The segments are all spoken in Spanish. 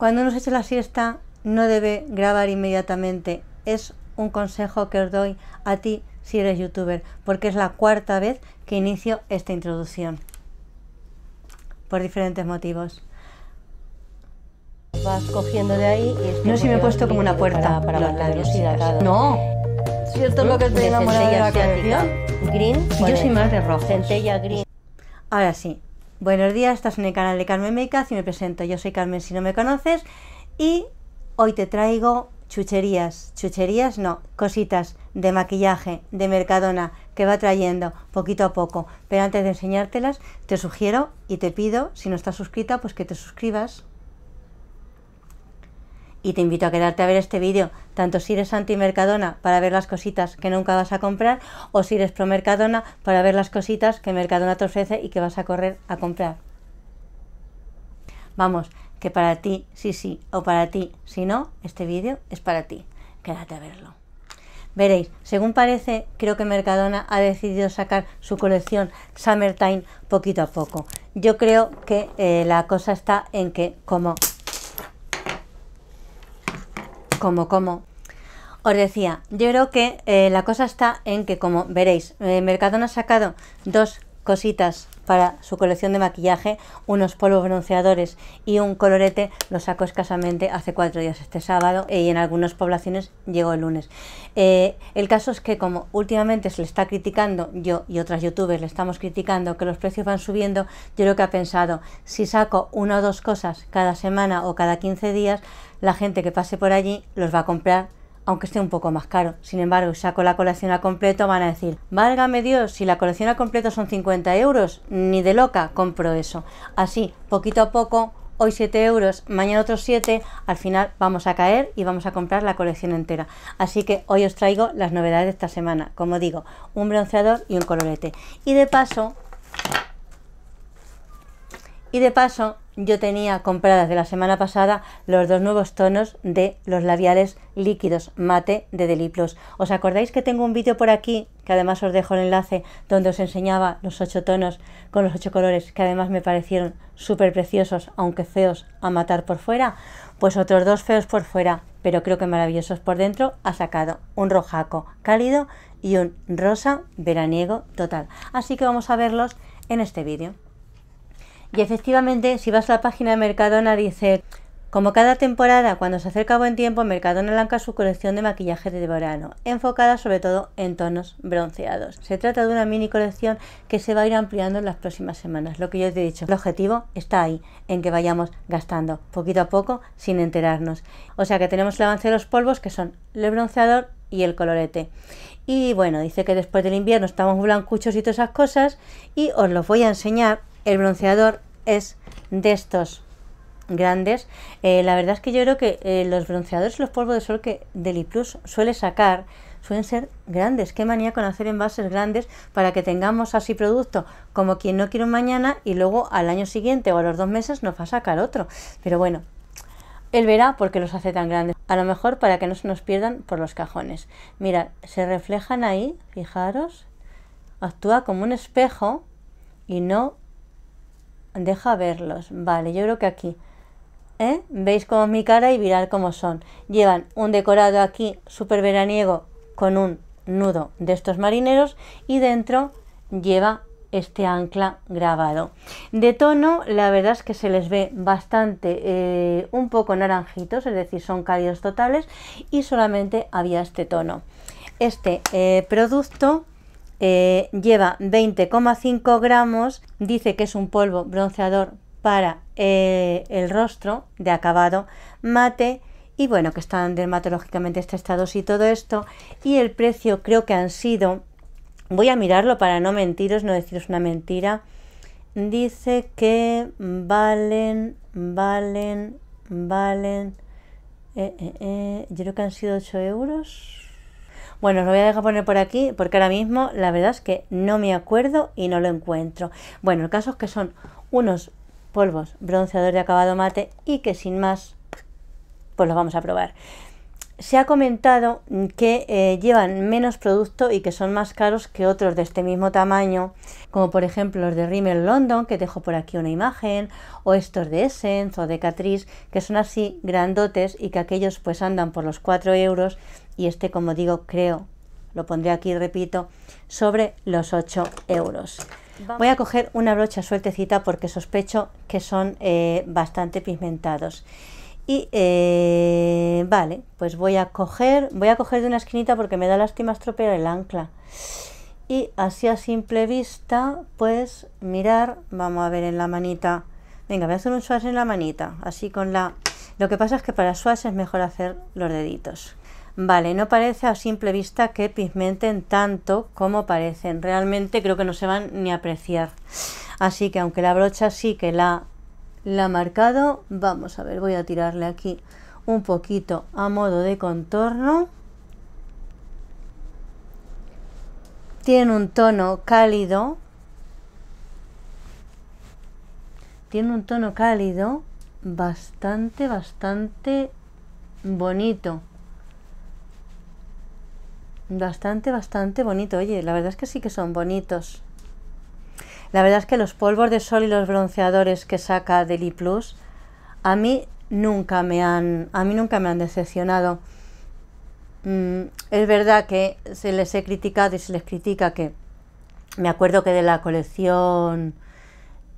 Cuando uno se eche la siesta, no debe grabar inmediatamente. Es un consejo que os doy a ti si eres youtuber, porque es la cuarta vez que inicio esta introducción. Por diferentes motivos. Vas cogiendo de ahí y No, si me he puesto como una puerta. Para, la velocidad. No. ¿Cierto lo que te enamorada de la Green. Yo soy más de rojo. Centella green. Ahora sí, Buenos días, estás en el canal de Carmen Makeup y me presento. Yo soy Carmen si no me conoces y hoy te traigo chucherías, chucherías no, cositas de maquillaje de Mercadona que va trayendo poquito a poco. Pero antes de enseñártelas, te sugiero y te pido, si no estás suscrita, pues que te suscribas y te invito a quedarte a ver este vídeo, tanto si eres anti-Mercadona para ver las cositas que nunca vas a comprar, o si eres pro-Mercadona para ver las cositas que Mercadona te ofrece y que vas a correr a comprar. Vamos, que para ti sí sí o para ti si no, este vídeo es para ti. Quédate a verlo. Veréis, según parece, creo que Mercadona ha decidido sacar su colección Summertime poquito a poco. Yo creo que eh, la cosa está en que, como como, como. Os decía, yo creo que eh, la cosa está en que, como veréis, el eh, mercado nos ha sacado dos cositas para su colección de maquillaje, unos polvos bronceadores y un colorete, lo saco escasamente hace cuatro días este sábado y en algunas poblaciones llegó el lunes. Eh, el caso es que como últimamente se le está criticando, yo y otras youtubers le estamos criticando que los precios van subiendo, yo lo que ha pensado, si saco una o dos cosas cada semana o cada 15 días, la gente que pase por allí los va a comprar aunque esté un poco más caro. Sin embargo, saco la colección a completo, van a decir, válgame Dios, si la colección a completo son 50 euros, ni de loca compro eso. Así, poquito a poco, hoy 7 euros, mañana otros 7, al final vamos a caer y vamos a comprar la colección entera. Así que hoy os traigo las novedades de esta semana. Como digo, un bronceador y un colorete. Y de paso... Y de paso yo tenía compradas de la semana pasada los dos nuevos tonos de los labiales líquidos mate de Deliplos. ¿Os acordáis que tengo un vídeo por aquí, que además os dejo el enlace, donde os enseñaba los ocho tonos con los ocho colores, que además me parecieron súper preciosos, aunque feos a matar por fuera? Pues otros dos feos por fuera, pero creo que maravillosos por dentro, ha sacado un rojaco cálido y un rosa veraniego total. Así que vamos a verlos en este vídeo. Y efectivamente, si vas a la página de Mercadona, dice, como cada temporada, cuando se acerca buen tiempo, Mercadona lanza su colección de maquillaje de verano, enfocada sobre todo en tonos bronceados. Se trata de una mini colección que se va a ir ampliando en las próximas semanas. Lo que yo os he dicho, el objetivo está ahí, en que vayamos gastando poquito a poco sin enterarnos. O sea que tenemos el avance de los polvos, que son el bronceador y el colorete. Y bueno, dice que después del invierno estamos blancuchos y todas esas cosas, y os los voy a enseñar el bronceador es de estos grandes. Eh, la verdad es que yo creo que eh, los bronceadores los polvos de sol que Deli Plus suele sacar suelen ser grandes. Qué manía con hacer envases grandes para que tengamos así producto como quien no quiere mañana y luego al año siguiente o a los dos meses nos va a sacar otro. Pero bueno, él verá por qué los hace tan grandes. A lo mejor para que no se nos pierdan por los cajones. Mira, se reflejan ahí, fijaros, actúa como un espejo y no deja verlos. Vale, yo creo que aquí. ¿eh? Veis como mi cara y mirad cómo son. Llevan un decorado aquí súper veraniego con un nudo de estos marineros y dentro lleva este ancla grabado. De tono, la verdad es que se les ve bastante eh, un poco naranjitos, es decir, son cálidos totales y solamente había este tono. Este eh, producto eh, lleva 20,5 gramos, dice que es un polvo bronceador para eh, el rostro de acabado mate y bueno, que están dermatológicamente estados y todo esto. Y el precio creo que han sido, voy a mirarlo para no mentiros, no deciros una mentira, dice que valen, valen, valen, eh, yo creo que han sido 8 euros, bueno, os lo voy a dejar poner por aquí porque ahora mismo la verdad es que no me acuerdo y no lo encuentro. Bueno, el caso es que son unos polvos bronceador de acabado mate y que sin más pues los vamos a probar. Se ha comentado que eh, llevan menos producto y que son más caros que otros de este mismo tamaño, como por ejemplo los de Rimmel London, que dejo por aquí una imagen, o estos de Essence o de Catrice, que son así grandotes y que aquellos pues andan por los 4 euros y este como digo creo, lo pondré aquí repito, sobre los 8 euros. Voy a coger una brocha sueltecita porque sospecho que son eh, bastante pigmentados. Y eh, vale, pues voy a coger, voy a coger de una esquinita porque me da lástima estropear el ancla. Y así a simple vista, pues mirar, vamos a ver en la manita. Venga, voy a hacer un swatch en la manita, así con la... Lo que pasa es que para swatch es mejor hacer los deditos. Vale, no parece a simple vista que pigmenten tanto como parecen. Realmente creo que no se van ni a apreciar. Así que aunque la brocha sí que la la ha marcado. Vamos a ver, voy a tirarle aquí un poquito a modo de contorno. Tiene un tono cálido. Tiene un tono cálido bastante, bastante bonito. Bastante, bastante bonito. Oye, la verdad es que sí que son bonitos. La verdad es que los polvos de sol y los bronceadores que saca Deli Plus a mí nunca me han, a mí nunca me han decepcionado. Mm, es verdad que se les he criticado y se les critica que me acuerdo que de la colección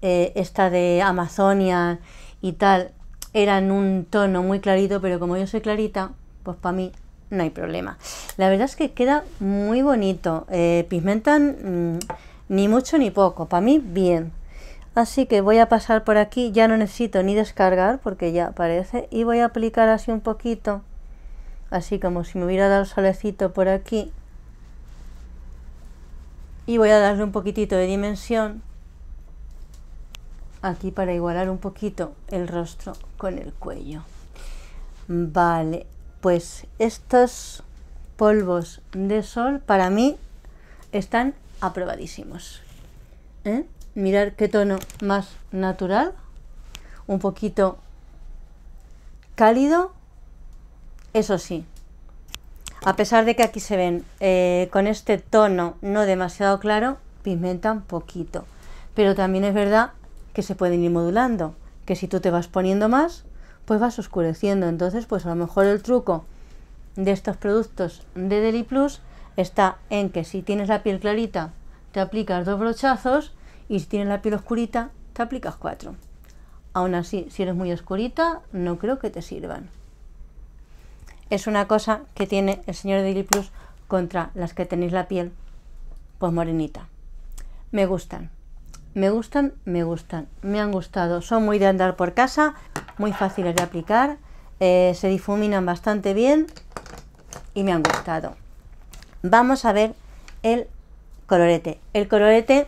eh, esta de Amazonia y tal eran un tono muy clarito, pero como yo soy clarita, pues para mí no hay problema. La verdad es que queda muy bonito. Eh, pigmentan. Mm, ni mucho ni poco, para mí bien. Así que voy a pasar por aquí, ya no necesito ni descargar porque ya aparece y voy a aplicar así un poquito, así como si me hubiera dado solecito por aquí. Y voy a darle un poquitito de dimensión aquí para igualar un poquito el rostro con el cuello. Vale, pues estos polvos de sol para mí están aprobadísimos. ¿Eh? Mirar qué tono más natural, un poquito cálido, eso sí. A pesar de que aquí se ven eh, con este tono no demasiado claro, pigmentan poquito. Pero también es verdad que se pueden ir modulando, que si tú te vas poniendo más, pues vas oscureciendo. Entonces, pues a lo mejor el truco de estos productos de Deli Plus está en que si tienes la piel clarita, te aplicas dos brochazos y si tienes la piel oscurita, te aplicas cuatro. Aún así, si eres muy oscurita, no creo que te sirvan. Es una cosa que tiene el señor de Plus contra las que tenéis la piel pues morenita. Me gustan, me gustan, me gustan, me han gustado. Son muy de andar por casa, muy fáciles de aplicar, eh, se difuminan bastante bien y me han gustado vamos a ver el colorete. El colorete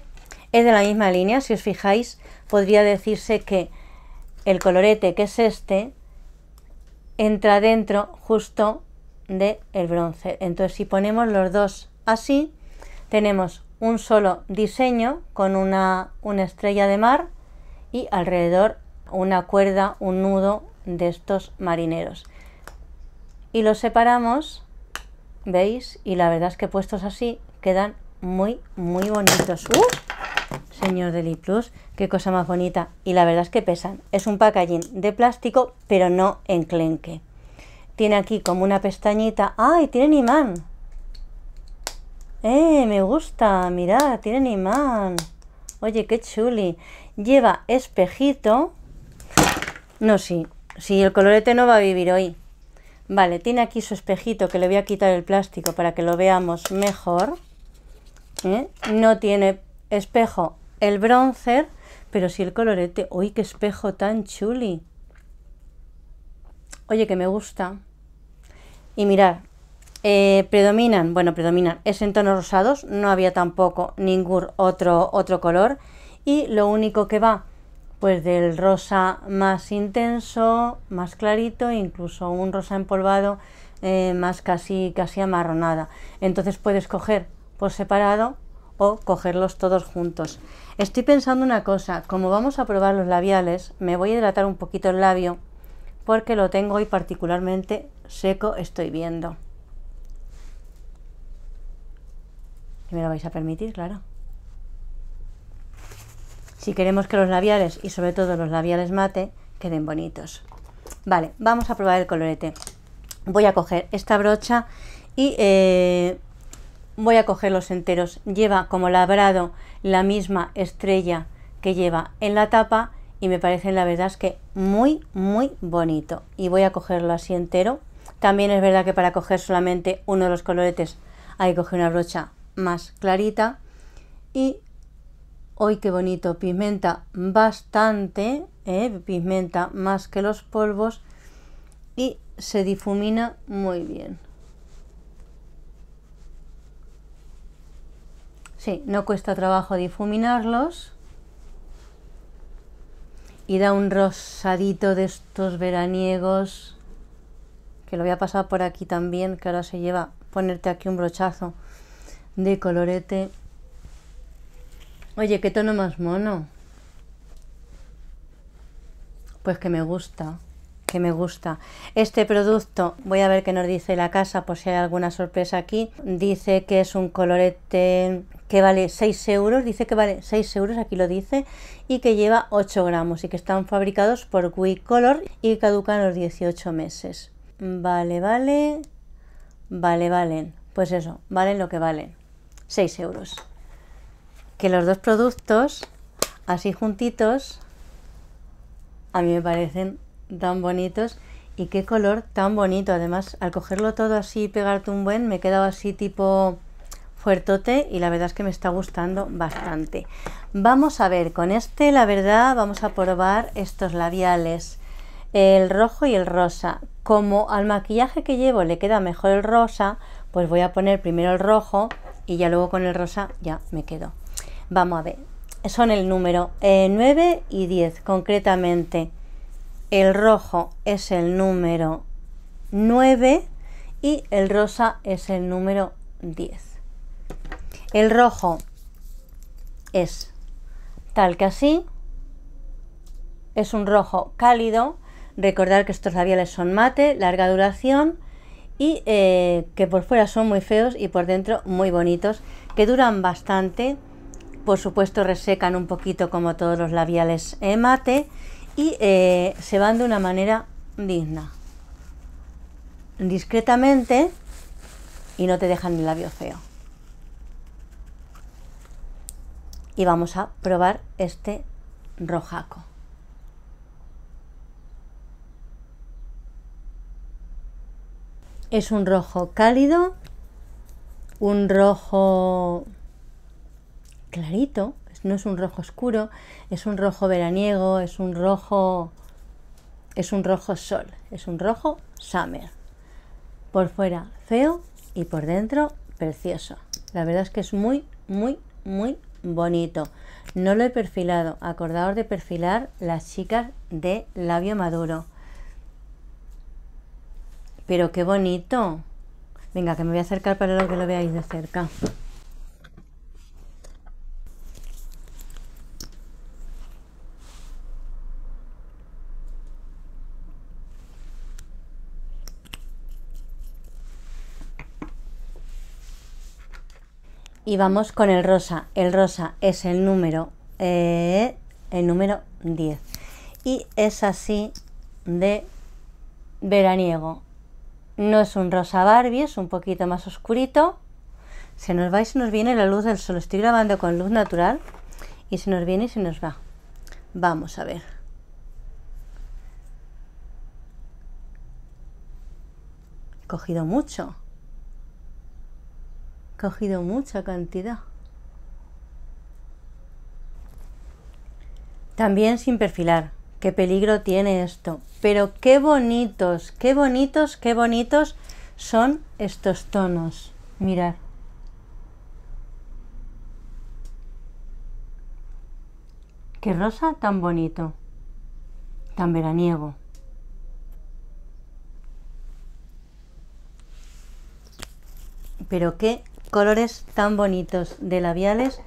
es de la misma línea, si os fijáis, podría decirse que el colorete que es este entra dentro justo del el bronce. Entonces, si ponemos los dos así, tenemos un solo diseño con una, una estrella de mar y alrededor una cuerda, un nudo de estos marineros. Y los separamos ¿Veis? Y la verdad es que puestos así quedan muy, muy bonitos. ¡Uh! Señor Deli Plus, qué cosa más bonita. Y la verdad es que pesan. Es un packaging de plástico, pero no enclenque. Tiene aquí como una pestañita. ¡Ay! tiene imán. ¡Eh! Me gusta. Mirad, tiene imán. Oye, qué chuli. Lleva espejito. No, sí. Sí, el colorete no va a vivir hoy. Vale, tiene aquí su espejito que le voy a quitar el plástico para que lo veamos mejor. ¿eh? No tiene espejo el bronzer, pero sí el colorete. ¡Uy, qué espejo tan chuli! Oye, que me gusta. Y mirar, eh, predominan, bueno, predominan, es en tonos rosados, no había tampoco ningún otro, otro color. Y lo único que va pues del rosa más intenso, más clarito, incluso un rosa empolvado eh, más casi, casi amarronada. Entonces puedes coger por separado o cogerlos todos juntos. Estoy pensando una cosa, como vamos a probar los labiales, me voy a hidratar un poquito el labio porque lo tengo y particularmente seco, estoy viendo. me lo vais a permitir, claro si queremos que los labiales y sobre todo los labiales mate queden bonitos. Vale, vamos a probar el colorete. Voy a coger esta brocha y eh, voy a cogerlos los enteros. Lleva como labrado la misma estrella que lleva en la tapa y me parece la verdad es que muy muy bonito. Y voy a cogerlo así entero. También es verdad que para coger solamente uno de los coloretes hay que coger una brocha más clarita y Hoy qué bonito, pigmenta bastante, ¿eh? pigmenta más que los polvos y se difumina muy bien. Sí, no cuesta trabajo difuminarlos y da un rosadito de estos veraniegos que lo voy a pasar por aquí también, que ahora se lleva ponerte aquí un brochazo de colorete. Oye, qué tono más mono. Pues que me gusta, que me gusta. Este producto, voy a ver qué nos dice la casa por si hay alguna sorpresa aquí. Dice que es un colorete que vale 6 euros, dice que vale 6 euros, aquí lo dice, y que lleva 8 gramos y que están fabricados por Color y caducan los 18 meses. Vale, vale, vale, valen. Pues eso, valen lo que valen. 6 euros los dos productos, así juntitos, a mí me parecen tan bonitos. Y qué color tan bonito. Además, al cogerlo todo así y pegarte un buen, me he quedado así tipo fuertote y la verdad es que me está gustando bastante. Vamos a ver, con este la verdad vamos a probar estos labiales, el rojo y el rosa. Como al maquillaje que llevo le queda mejor el rosa, pues voy a poner primero el rojo y ya luego con el rosa ya me quedo. Vamos a ver, son el número 9 eh, y 10 concretamente. El rojo es el número 9 y el rosa es el número 10. El rojo es tal que así, es un rojo cálido, recordar que estos labiales son mate, larga duración y eh, que por fuera son muy feos y por dentro muy bonitos, que duran bastante por supuesto resecan un poquito como todos los labiales eh, mate y eh, se van de una manera digna, discretamente y no te dejan el labio feo. Y vamos a probar este rojaco. Es un rojo cálido, un rojo clarito, no es un rojo oscuro, es un rojo veraniego, es un rojo es un rojo sol, es un rojo summer. Por fuera feo y por dentro precioso. La verdad es que es muy muy muy bonito. No lo he perfilado, acordaos de perfilar las chicas de labio maduro. Pero qué bonito. Venga, que me voy a acercar para que lo veáis de cerca. Y vamos con el rosa. El rosa es el número, eh, el número 10. Y es así de veraniego. No es un rosa Barbie, es un poquito más oscurito. Se nos va y se nos viene la luz del sol. Estoy grabando con luz natural y se nos viene y se nos va. Vamos a ver. He cogido mucho cogido mucha cantidad. También sin perfilar. Qué peligro tiene esto. Pero qué bonitos, qué bonitos, qué bonitos son estos tonos. Mirad. Qué rosa tan bonito, tan veraniego. Pero qué colores tan bonitos de labiales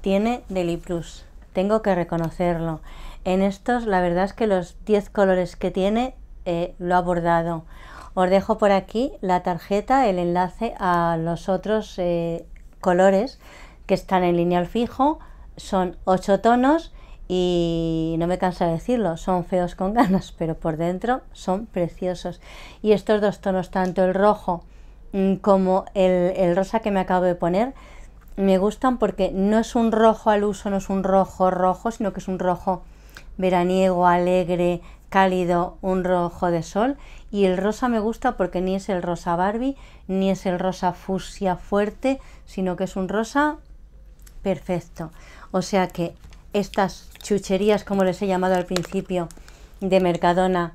tiene Deli Plus. Tengo que reconocerlo. En estos, la verdad es que los 10 colores que tiene eh, lo ha abordado. Os dejo por aquí la tarjeta, el enlace a los otros eh, colores que están en lineal fijo. Son 8 tonos y no me cansa de decirlo, son feos con ganas, pero por dentro son preciosos. Y estos dos tonos, tanto el rojo Mm, como el, rosa que me acabo de poner, me gustan porque no es un rojo al uso, no es un rojo rojo, sino que es un rojo veraniego, alegre, cálido, un rojo de sol. Y el rosa me gusta porque ni es el rosa Barbie, ni es el rosa fusia fuerte, sino que es un rosa perfecto. O sea que estas chucherías, como les he llamado al principio, de Mercadona,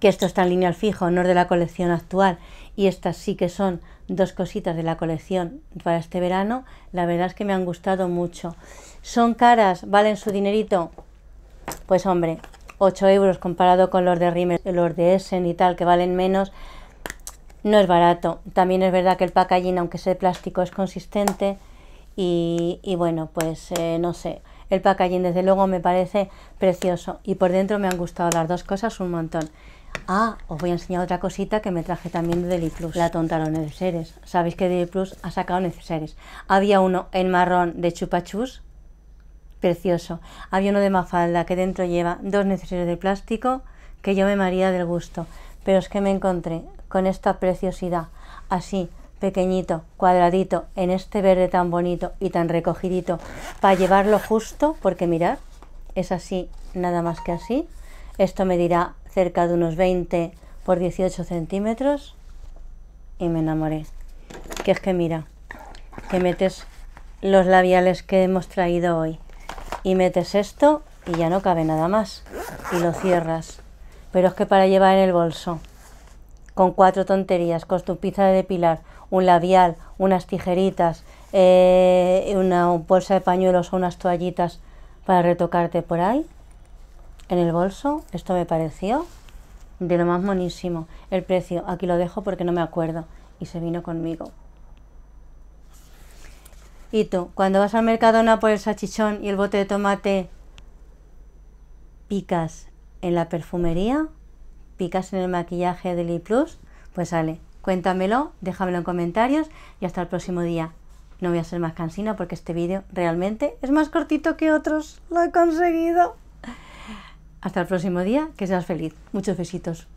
que esto está en línea al fijo, no es de la colección actual, y estas sí que son dos cositas de la colección para este verano, la verdad es que me han gustado mucho. Son caras, valen su dinerito, pues hombre, 8 euros comparado con los de Rimmel, los de Essen y tal, que valen menos, no es barato. También es verdad que el packaging, aunque sea de plástico, es consistente y, bueno, pues eh, no sé. El packaging desde luego me parece precioso y por dentro me han gustado las dos cosas un montón. Ah, os voy a enseñar otra cosita que me traje también de Deli Plus, la tonta los neceseres. Sabéis que Deli Plus ha sacado neceseres. Había uno en marrón de chupachus, precioso. Había uno de mafalda que dentro lleva dos neceseres de plástico que yo me maría del gusto. Pero es que me encontré con esta preciosidad así pequeñito, cuadradito, en este verde tan bonito y tan recogidito, para llevarlo justo, porque mirad, es así, nada más que así. Esto me dirá cerca de unos 20 por 18 centímetros y me enamoré. Que es que mira, que metes los labiales que hemos traído hoy y metes esto y ya no cabe nada más y lo cierras. Pero es que para llevar en el bolso, con cuatro tonterías, con tu pizza de depilar, un labial, unas tijeritas, eh, una bolsa de pañuelos o unas toallitas para retocarte por ahí. En el bolso, esto me pareció de lo más monísimo. El precio, aquí lo dejo porque no me acuerdo. Y se vino conmigo. Y tú, cuando vas al Mercadona por el sachichón y el bote de tomate, picas en la perfumería, picas en el maquillaje de plus, pues sale Cuéntamelo, déjamelo en comentarios y hasta el próximo día. No voy a ser más cansina porque este vídeo realmente es más cortito que otros. Lo he conseguido. Hasta el próximo día, que seas feliz. Muchos besitos.